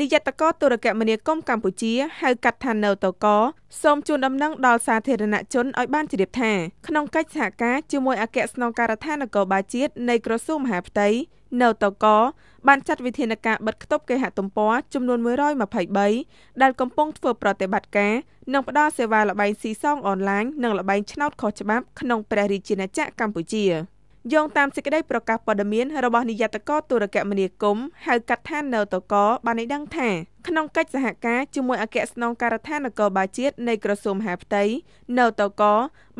នាយត្តកោទូរគមនាគមន៍កម្ពុជាហៅកាត់ថានៅតកសូមជូនដំណឹងដល់សាធារណជនឲ្យបានជ្រាបថា ក្នុងកិច្ចសហការជាមួយអគ្គស្នងការដ្ឋាននគរបាលជាតិនៃក្រសួងមហាផ្ទៃនៅតកបានចាត់វិធានការបិទគប់គេហទំព័រចំនួន123ដែលកំពុងធ្វើប្រតិបត្តិការនិងផ្ដល់សេវាលបែងស៊ីសងអនឡាញនិងលបែងឆ្នោតខុសច្បាប់ក្នុងព្រះរាជាណាចក្រកម្ពុជា។យោងតាមសេចក្តីប្រកាសព័ត៌មានរបស់នាយកតកទូរគមនាគមន៍ហៅកាត់ថានៅតកបានឲ្យដឹងថាក្នុងកិច្ចសហការជាមួយអគ្គស្នងការដ្ឋាននគរបាលជាតិនៃក្រសួងមហាផ្ទៃនៅតក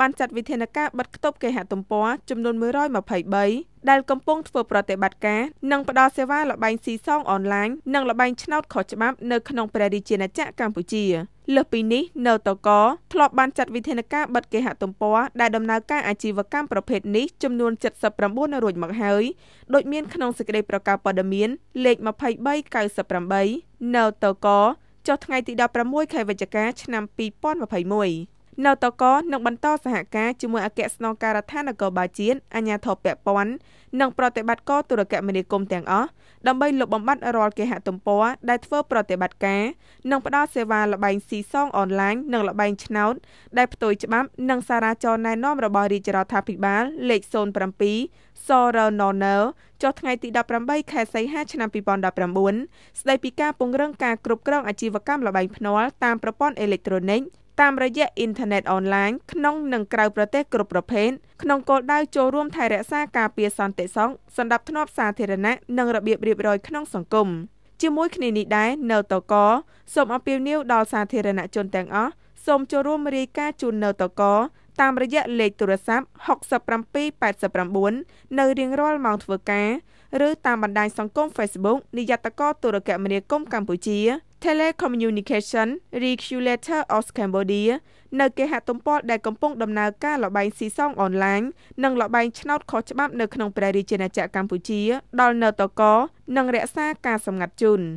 បានចាត់វិធានការបិទគប់គេហទំព័រចំនួន123ដែលកំពុងធ្វើប្រតិបត្តិការនិងផ្ដល់សេវាលបែងស៊ីសងអនឡាញនិង លបែងឆ្នោតខុសច្បាប់នៅក្នុងព្រះរាជាណាចក្រកម្ពុជាលើសពីនេះនៅតកធ្លាប់បានចាត់វិធានការបិទគេហទំព័រដែលដំណើរការអាជីវកម្មប្រភេទនេះចំនួន79រួចមកហើយដូចមានក្នុងសេចក្តីប្រកាសព័ត៌មានលេខ2398នៅតកចុះថ្ងៃទី16ខែវិច្ឆិកាឆ្នាំ2021នៅតកនឹងបន្តសហការជាមួយអគ្គស្នងការដ្ឋាននគរបាលជាតិអាជ្ញាធរពាក់ព័ន្ធនិងប្រតិបត្តិការទូរគមនាគមន៍ទាំងអស់ដើម្បីលុបបំបាត់រាល់គេហទំព័រដែលធ្វើប្រតិបត្តិការនិងផ្ដល់សេវាលបែងស៊ីសងអនឡាញនិងលបែងឆ្នោតដែលផ្ទុយច្បាប់នឹងសារាចរណែនាំរបស់រាជរដ្ឋាភិបាលលេខ07សរណណើចុះថ្ងៃទី18ខែសីហាឆ្នាំ2019ស្ដីពីការពង្រឹងការគ្រប់គ្រងអាជីវកម្មលបែងភ្នាល់តាមប្រព័ន្ធអេເລັກត្រូនិកតាមរយៈអ៊ីនធឺណិតអនឡាញក្នុងនិងក្រៅប្រទេសគ្រប់ប្រភេទក្នុងគោលដៅចូលរួម ថែរក្សាការពារសន្តិសុខសណ្ដាប់ធ្នាប់សាធារណៈនិងរបៀបរៀបរយក្នុងសង្គមជាមួយគ្នានេះដែរនៅតកសូមអពាវនាវដល់សាធារណជនទាំង អស់សូមចូលរួមរាយការណ៍ជូននៅតកតាមរយៈលេខទូរស័ព្ទ6789នៅរៀងរាល់ម៉ោងធ្វើការឬតាមបណ្ដាញសង្គម Facebook នាយត្តកទូរគមនាគមន៍កម្ពុជា Telecommunication Regulator of Cambodia នៅគេហទំព័រដែលកំពុងដំណើរការលបែងស៊ីសងអនឡាញនិងលបែងឆ្នោតខុសច្បាប់នៅក្នុងព្រះរាជាណាចក្រកម្ពុជា ដល់នៅតក និងរក្សាការសម្ងាត់ជូន។